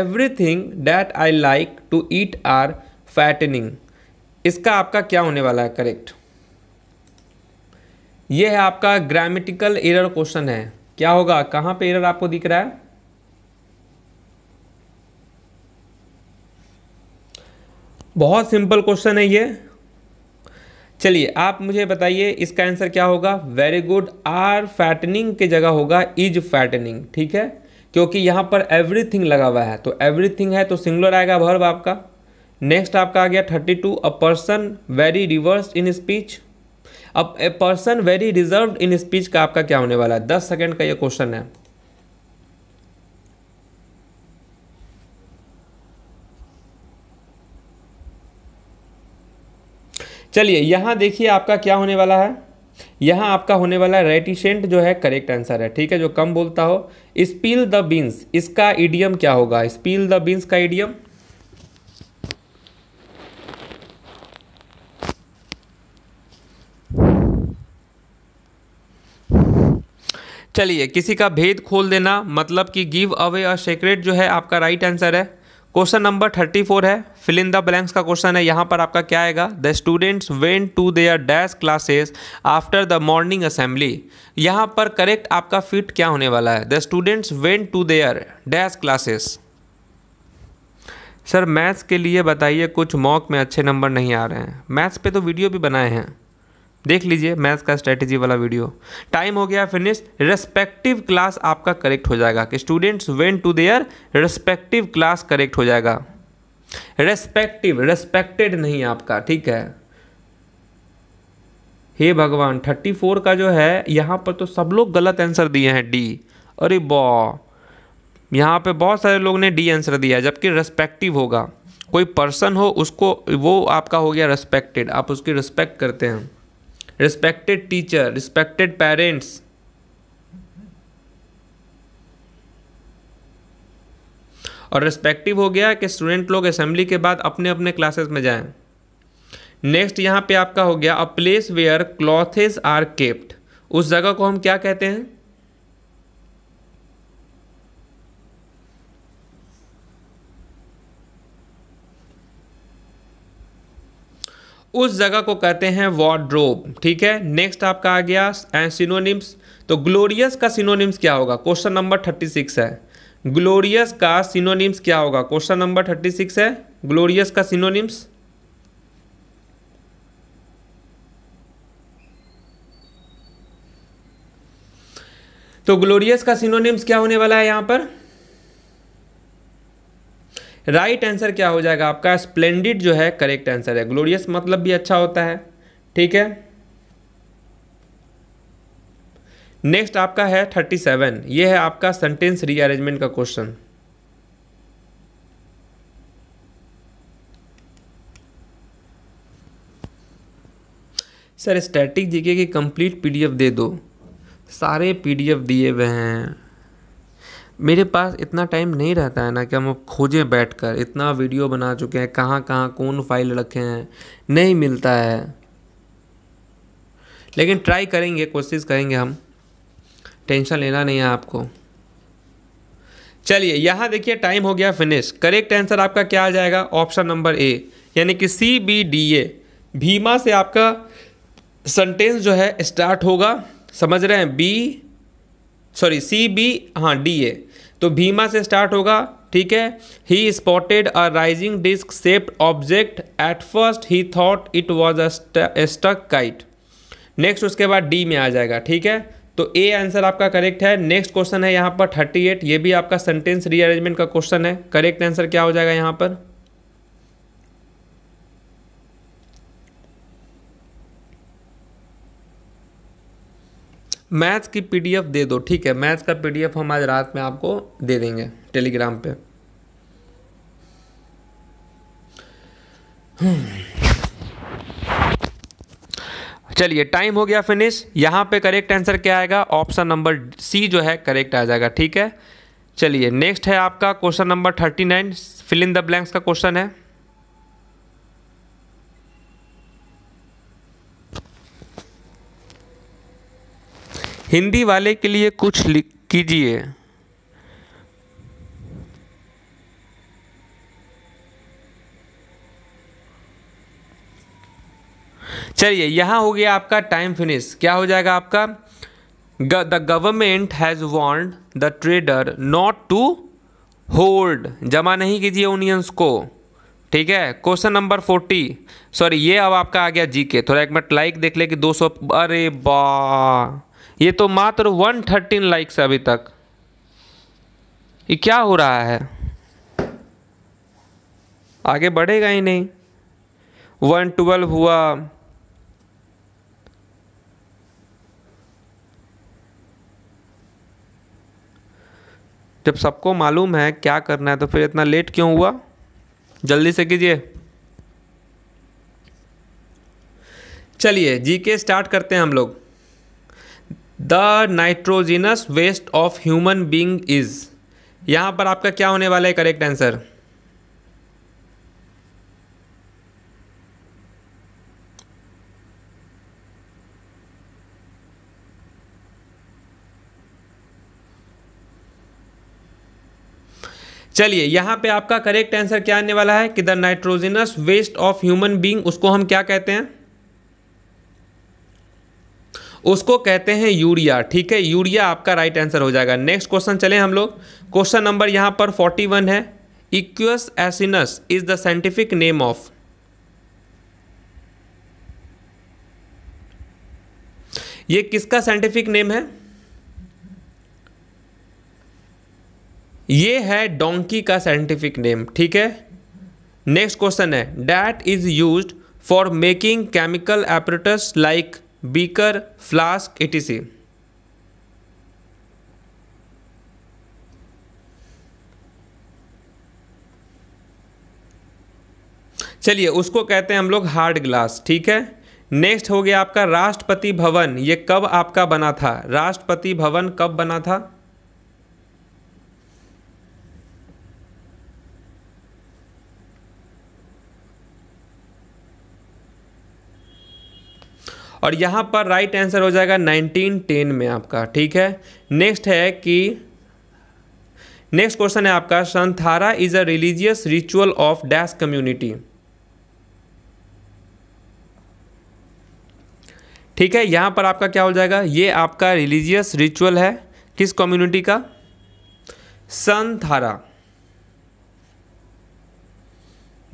everything that I like to eat are fattening इसका आपका क्या होने वाला है करेक्ट ये है आपका ग्रामेटिकल एरर क्वेश्चन है क्या होगा कहां पे एरर आपको दिख रहा है बहुत सिंपल क्वेश्चन है ये चलिए आप मुझे बताइए इसका आंसर क्या होगा वेरी गुड आर फैटनिंग के जगह होगा इज फैटनिंग ठीक है क्योंकि यहां पर एवरीथिंग लगा हुआ है तो एवरीथिंग है तो सिंगुलर आएगा भर्व आपका नेक्स्ट आपका आ गया thirty two a person very reverse in speech अब a person very reserve in speech का आपका क्या होने वाला है दस सेकेंड का यह क्वेश्चन है चलिए यहां देखिए आपका क्या होने वाला है यहां आपका होने वाला है रेटिशेंट जो है करेक्ट आंसर है ठीक है जो कम बोलता हो स्पील द बीन्स इसका इडियम क्या होगा स्पील द बीन्स का इडियम चलिए किसी का भेद खोल देना मतलब कि गिव अवे अ सेक्रेट जो है आपका राइट आंसर है क्वेश्चन नंबर थर्टी फोर है फिल इन द ब्लैंक्स का क्वेश्चन है यहाँ पर आपका क्या आएगा the students went to their dash classes after the morning assembly यहाँ पर करेक्ट आपका फिट क्या होने वाला है the students went to their dash classes sir maths के लिए बताइए कुछ मॉक में अच्छे नंबर नहीं आ रहे हैं मैथ्स पे तो वीडियो भी बनाए हैं देख लीजिए मैथ्स का स्ट्रेटेजी वाला वीडियो टाइम हो गया फिनिश रेस्पेक्टिव क्लास आपका करेक्ट हो जाएगा कि students went to their respective class correct हो जाएगा रेस्पेक्टिव रेस्पेक्टेड नहीं आपका ठीक है हे भगवान थर्टी फोर का जो है यहाँ पर तो सब लोग गलत आंसर दिए हैं डी अरे बॉ यहाँ पे बहुत सारे लोग ने डी आंसर दिया जबकि रेस्पेक्टिव होगा कोई पर्सन हो उसको वो आपका हो गया रेस्पेक्टेड आप उसकी रिस्पेक्ट करते हैं रिस्पेक्टेड टीचर रिस्पेक्टेड पेरेंट्स और रिस्पेक्टिव हो गया कि स्टूडेंट लोग असेंबली के बाद अपने अपने क्लासेस में जाएं नेक्स्ट यहाँ पे आपका हो गया a place where clothes are kept उस जगह को हम क्या कहते हैं उस जगह को कहते हैं वॉड्रोब ठीक है नेक्स्ट आपका आ गया एंड सिनोनिम्स तो ग्लोरियस का सिनोनिम्स क्या होगा क्वेश्चन नंबर थर्टी सिक्स है ग्लोरियस का सिनोनिम्स क्या होगा क्वेश्चन नंबर थर्टी सिक्स है ग्लोरियस का सिनोनिम्स तो ग्लोरियस का सिनोनिम्स क्या होने वाला है यहां पर राइट आंसर क्या हो जाएगा आपका स्प्लेंडिड जो है करेक्ट आंसर है ग्लोरियस मतलब भी अच्छा होता है ठीक है नेक्स्ट आपका है थर्टी सेवन ये है आपका सेंटेंस रीअरेंजमेंट का क्वेश्चन सर स्टैटिक जीके की कंप्लीट पीडीएफ दे दो सारे पीडीएफ दिए हुए हैं मेरे पास इतना टाइम नहीं रहता है ना कि हम खोजें बैठ कर इतना वीडियो बना चुके हैं कहाँ कहाँ कौन फाइल रखे हैं नहीं मिलता है लेकिन ट्राई करेंगे कोशिश करेंगे हम टेंशन लेना नहीं है आपको चलिए यहाँ देखिए टाइम हो गया फिनिश करेक्ट आंसर आपका क्या आ जाएगा ऑप्शन नंबर ए यानी कि C B D A Bhima से आपका सेंटेंस जो है स्टार्ट होगा समझ रहे हैं बी सॉरी सी बी हाँ डी ए तो भीमा से स्टार्ट होगा ठीक है he spotted a rising disc shaped object at first he thought it was a stuck kite next उसके बाद डी में आ जाएगा ठीक है तो ए आंसर आपका करेक्ट है नेक्स्ट क्वेश्चन है यहाँ पर थर्टी एट ये भी आपका सेंटेंस रीअरेंजमेंट का क्वेश्चन है करेक्ट आंसर क्या हो जाएगा यहाँ पर मैथ्स की पीडीएफ दे दो ठीक है मैथ्स का पीडीएफ हम आज रात में आपको दे देंगे टेलीग्राम पे चलिए टाइम हो गया फिनिश यहां पे करेक्ट आंसर क्या आएगा ऑप्शन नंबर सी जो है करेक्ट आ जाएगा ठीक है चलिए नेक्स्ट है आपका question number thirty nine fill in the blanks का क्वेश्चन है हिंदी वाले के लिए कुछ कीजिए चलिए यहां हो गया आपका टाइम फिनिश क्या हो जाएगा आपका the government has warned the trader not to hold जमा नहीं कीजिए यूनियंस को ठीक है क्वेश्चन नंबर फोर्टी सॉरी ये अब आपका आ गया जी के थोड़ा एक मिनट लाइक देख ले कि दो सौ अरे बा ये तो मात्र वन थर्टीन लाइक्स अभी तक ये क्या हो रहा है आगे बढ़ेगा ही नहीं वन हुआ जब सबको मालूम है क्या करना है तो फिर इतना लेट क्यों हुआ जल्दी से कीजिए चलिए जीके स्टार्ट करते हैं हम लोग the nitrogenous waste of human being is यहाँ पर आपका क्या होने वाला है करेक्ट आंसर चलिए यहाँ पे आपका करेक्ट आंसर क्या आने वाला है कि the nitrogenous waste of human being उसको हम क्या कहते हैं उसको कहते हैं यूरिया ठीक है यूरिया आपका राइट आंसर हो जाएगा नेक्स्ट क्वेश्चन चले हम लोग क्वेश्चन नंबर यहाँ पर फोर्टी वन है equus asinus is the scientific name of ये किसका साइंटिफिक नेम है ये है डोंकी का साइंटिफिक नेम ठीक है नेक्स्ट क्वेश्चन है that is used for making chemical apparatus like beaker flask etc चलिए उसको कहते हैं हम लोग हार्ड ग्लास ठीक है नेक्स्ट हो गया आपका राष्ट्रपति भवन ये कब आपका बना था राष्ट्रपति भवन कब बना था और यहाँ पर राइट आंसर हो जाएगा नाइनटीन टेन में आपका ठीक है नेक्स्ट है कि नेक्स्ट क्वेश्चन है आपका Santhara is a religious ritual of dash community ठीक है यहाँ पर आपका क्या हो जाएगा ये आपका रिलीजियस रिचुअल है किस कम्युनिटी का संथारा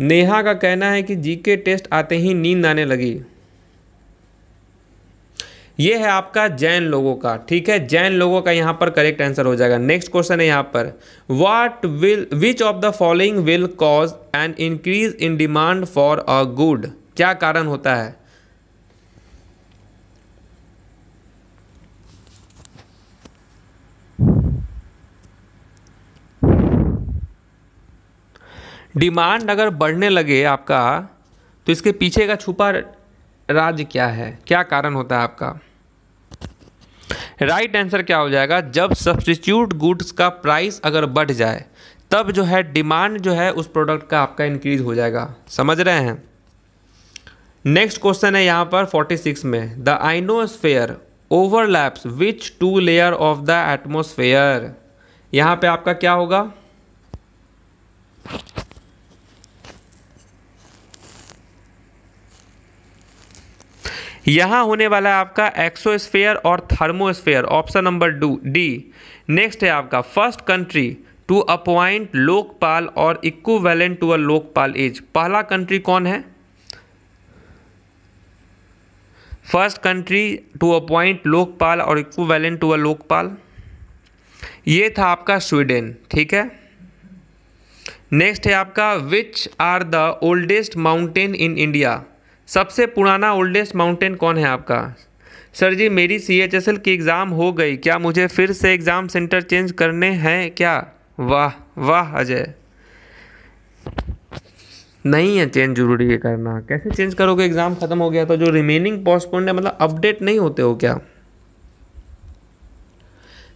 नेहा का कहना है कि जीके टेस्ट आते ही नींद आने लगी ये है आपका जैन लोगों का ठीक है जैन लोगों का यहाँ पर करेक्ट आंसर हो जाएगा नेक्स्ट क्वेश्चन है यहाँ पर what will which of the following will cause an increase in demand for a good क्या कारण होता है डिमांड अगर बढ़ने लगे आपका तो इसके पीछे का छुपा राज्य क्या है क्या कारण होता है आपका राइट right आंसर क्या हो जाएगा जब सब्सटीट्यूट गुड्स का प्राइस अगर बढ़ जाए तब जो है डिमांड जो है उस प्रोडक्ट का आपका इंक्रीज हो जाएगा समझ रहे हैं नेक्स्ट क्वेश्चन है यहाँ पर 46 में the ionosphere overlaps which two layer of the atmosphere यहाँ पे आपका क्या होगा यहाँ होने वाला है आपका एक्सोस्फेयर और thermosphere option number two D next है आपका first country to appoint Lokpal or equivalent to a Lokpal as पहला कंट्री कौन है first country to appoint Lokpal or equivalent to a Lokpal ये था आपका स्वीडन ठीक है नेक्स्ट है आपका which are the oldest mountain in India सबसे पुराना ओल्डेस्ट माउंटेन कौन है आपका सर जी मेरी सी एच एस एल की एग्ज़ाम हो गई क्या मुझे फिर से एग्ज़ाम सेंटर चेंज करने हैं क्या वाह वाह अजय नहीं है चेंज जरूरी है करना कैसे चेंज करोगे एग्ज़ाम ख़त्म हो गया तो जो रिमेनिंग पोस्टपोन है मतलब अपडेट नहीं होते हो क्या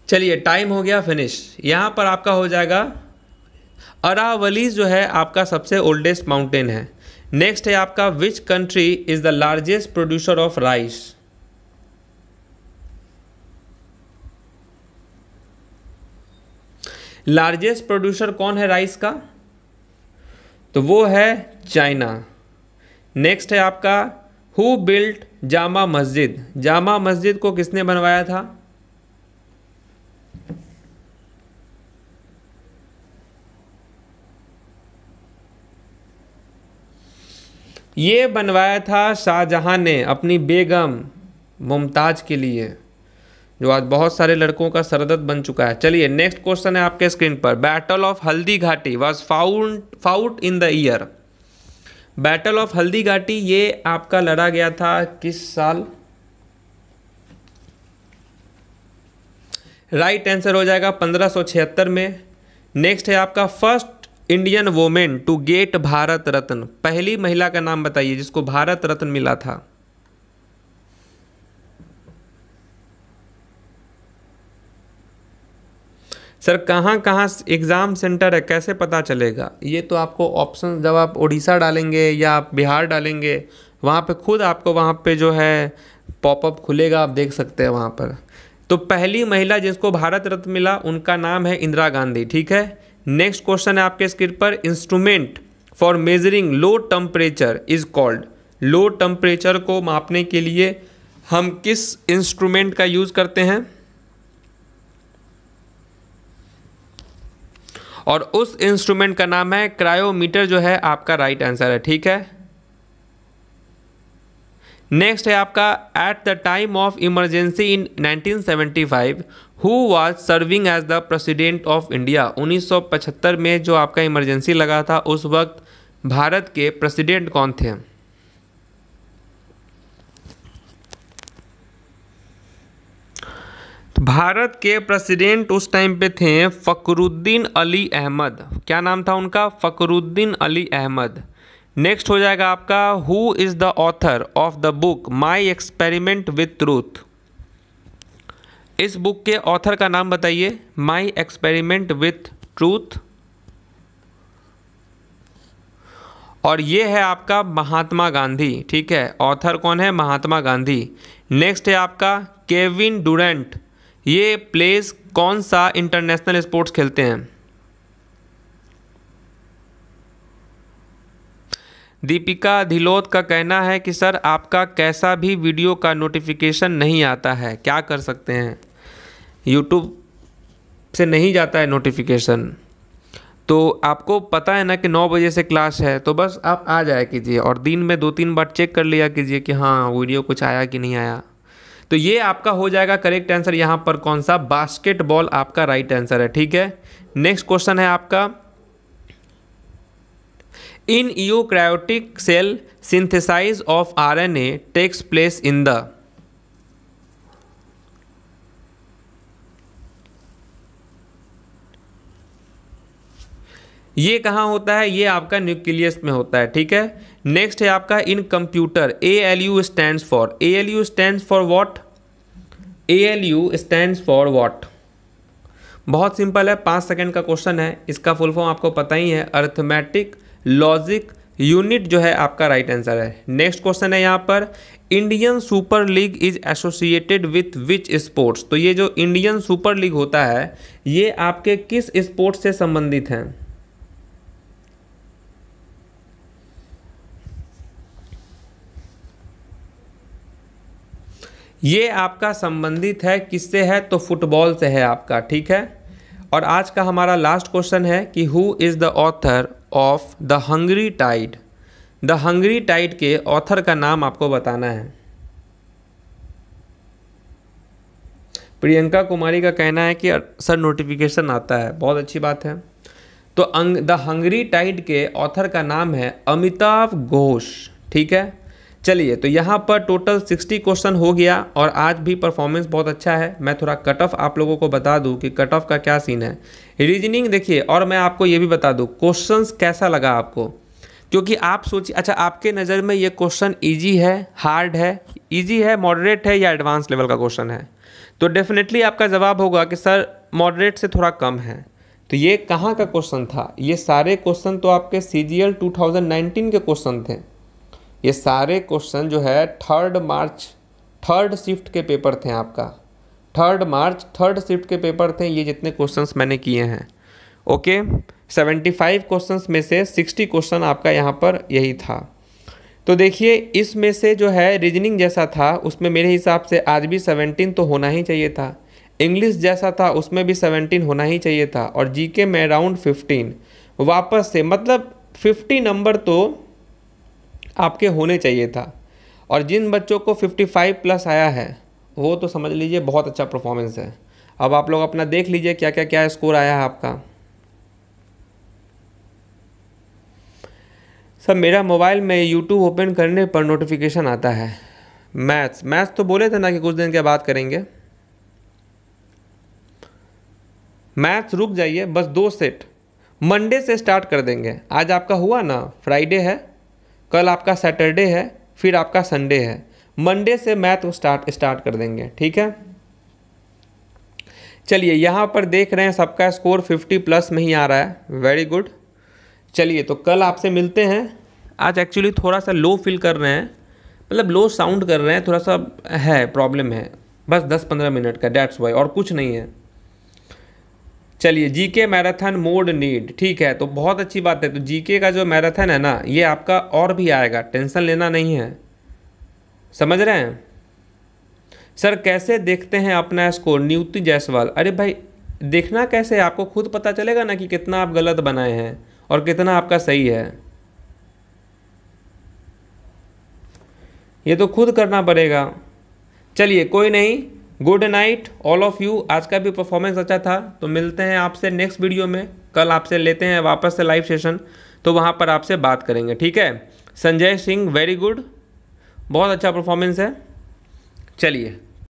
चलिए टाइम हो गया फिनिश यहाँ पर आपका हो जाएगा अरावलीज जो है आपका सबसे ओल्डेस्ट माउंटेन है नेक्स्ट है आपका which country is the largest producer of rice largest producer कौन है राइस का तो वो है चाइना नेक्स्ट है आपका हु बिल्ट जामा मस्जिद जामा मस्जिद को किसने बनवाया था ये बनवाया था शाहजहाँ ने अपनी बेगम मुमताज़ के लिए जो आज बहुत सारे लड़कों का सरदत बन चुका है चलिए नेक्स्ट क्वेश्चन है आपके स्क्रीन पर battle of Haldi Ghati was found fought in the year battle of Haldi Ghati ये आपका लड़ा गया था किस साल राइट right आंसर हो जाएगा 1576 में नेक्स्ट है आपका first Indian women to get Bharat Ratna पहली महिला का नाम बताइए जिसको भारत रत्न मिला था सर कहाँ कहाँ एग्ज़ाम सेंटर है कैसे पता चलेगा ये तो आपको ऑप्शन जब आप उड़ीसा डालेंगे या आप बिहार डालेंगे वहाँ पे खुद आपको वहाँ पे जो है पॉपअप खुलेगा आप देख सकते हैं वहाँ पर तो पहली महिला जिसको भारत रत्न मिला उनका नाम है इंदिरा गांधी ठीक है नेक्स्ट क्वेश्चन है आपके स्क्रीन पर instrument for measuring low temperature is called low temperature को मापने के लिए हम किस इंस्ट्रूमेंट का यूज़ करते हैं और उस इंस्ट्रूमेंट का नाम है क्रायोमीटर जो है आपका राइट आंसर है ठीक है नेक्स्ट है आपका at the time of emergency in 1975 who was serving as the president of India 1975 में जो आपका इमरजेंसी लगा था उस वक्त भारत के प्रेसिडेंट कौन थे तो भारत के प्रेसिडेंट उस टाइम पे थे फ़करुद्दीन अली अहमद क्या नाम था उनका फ़करुद्दीन अली अहमद नेक्स्ट हो जाएगा आपका who is the author of the book my experiment with truth इस बुक के ऑथर का नाम बताइए माई एक्सपेरिमेंट विथ ट्रूथ और ये है आपका महात्मा गांधी ठीक है ऑथर कौन है महात्मा गांधी नेक्स्ट है आपका केविन डूरेंट ये प्लेस कौन सा इंटरनेशनल स्पोर्ट्स खेलते हैं दीपिका धिलोत का कहना है कि सर आपका कैसा भी वीडियो का नोटिफिकेशन नहीं आता है क्या कर सकते हैं यूट्यूब से नहीं जाता है नोटिफिकेशन तो आपको पता है ना कि नौ बजे से क्लास है तो बस आप आ जाया कीजिए और दिन में दो तीन बार चेक कर लिया कीजिए कि हाँ वीडियो कुछ आया कि नहीं आया तो ये आपका हो जाएगा करेक्ट आंसर यहाँ पर कौन सा बास्केटबॉल आपका राइट आंसर है ठीक है नेक्स्ट क्वेश्चन है आपका in eukaryotic cell synthesize of R N A takes place in the ये कहाँ होता है ये आपका न्यूक्लियस में होता है ठीक है नेक्स्ट है आपका in computer A L U stand for A L U stand for what A L U stand for what बहुत सिंपल है पाँच सेकंड का क्वेश्चन है इसका फुल फॉर्म आपको पता ही है अर्थमेटिक लॉजिक यूनिट जो है आपका राइट right आंसर है नेक्स्ट क्वेश्चन है यहाँ पर Indian super league is associated with which sports तो ये जो इंडियन सुपर लीग होता है ये आपके किस स्पोर्ट्स से संबंधित हैं ये आपका संबंधित है किससे है तो फुटबॉल से है आपका ठीक है और आज का हमारा लास्ट क्वेश्चन है कि who is the author of the hungry tide the hungry tide के ऑथर का नाम आपको बताना है प्रियंका कुमारी का कहना है कि सर नोटिफिकेशन आता है बहुत अच्छी बात है तो द हंगरी टाइड के ऑथर का नाम है अमिताभ घोष ठीक है चलिए तो यहाँ पर टोटल 60 क्वेश्चन हो गया और आज भी परफॉर्मेंस बहुत अच्छा है मैं थोड़ा कट ऑफ आप लोगों को बता दूँ कि कट ऑफ का क्या सीन है रीजनिंग देखिए और मैं आपको ये भी बता दूँ क्वेश्चन कैसा लगा आपको क्योंकि आप सोचिए अच्छा आपके नज़र में ये क्वेश्चन ईजी है हार्ड है ईजी है मॉडरेट है या एडवांस लेवल का क्वेश्चन है तो डेफिनेटली आपका जवाब होगा कि सर मॉडरेट से थोड़ा कम है तो ये कहाँ का क्वेश्चन था ये सारे क्वेश्चन तो आपके C G L two thousand nineteen के क्वेश्चन थे ये सारे क्वेश्चन जो है थर्ड मार्च थर्ड शिफ्ट के पेपर थे आपका थर्ड मार्च थर्ड शिफ्ट के पेपर थे ये जितने क्वेश्चन मैंने किए हैं ओके सेवेंटी फाइव क्वेश्चन में से सिक्सटी क्वेश्चन आपका यहाँ पर यही था तो देखिए इसमें से जो है रीजनिंग जैसा था उसमें मेरे हिसाब से आज भी सेवनटीन तो होना ही चाहिए था इंग्लिश जैसा था उसमें भी सेवनटीन होना ही चाहिए था और जीके में अराउंड फिफ्टीन वापस से मतलब फिफ्टी नंबर तो आपके होने चाहिए था और जिन बच्चों को 55 प्लस आया है वो तो समझ लीजिए बहुत अच्छा परफॉर्मेंस है अब आप लोग अपना देख लीजिए क्या क्या क्या स्कोर आया है आपका सर मेरा मोबाइल में यूट्यूब ओपन करने पर नोटिफिकेशन आता है मैथ्स मैथ्स तो बोले थे ना कि कुछ दिन के बाद करेंगे मैथ्स रुक जाइए बस दो सेट मंडे से स्टार्ट कर देंगे आज आपका हुआ ना फ्राइडे है कल आपका सैटरडे है फिर आपका संडे है मंडे से मैथ वो स्टार्ट स्टार्ट कर देंगे ठीक है चलिए यहाँ पर देख रहे हैं सबका स्कोर 50 प्लस में ही आ रहा है वेरी गुड चलिए तो कल आपसे मिलते हैं आज एक्चुअली थोड़ा सा लो फील कर रहे हैं मतलब लो साउंड कर रहे हैं थोड़ा सा है प्रॉब्लम है बस 10-15 मिनट का डैट्स वाई और कुछ नहीं है चलिए जीके मैराथन मोड नीड ठीक है तो बहुत अच्छी बात है तो जीके का जो मैराथन है ना ये आपका और भी आएगा टेंशन लेना नहीं है समझ रहे हैं सर कैसे देखते हैं अपना स्कोर नियुक्ति जायसवाल अरे भाई देखना कैसे आपको खुद पता चलेगा ना कि कितना आप गलत बनाए हैं और कितना आपका सही है ये तो खुद करना पड़ेगा चलिए कोई नहीं good night all of you आज का भी परफॉर्मेंस अच्छा था तो मिलते हैं आपसे नेक्स्ट वीडियो में कल आपसे लेते हैं वापस से लाइव सेशन तो वहाँ पर आपसे बात करेंगे ठीक है संजय सिंह वेरी गुड बहुत अच्छा परफॉर्मेंस है चलिए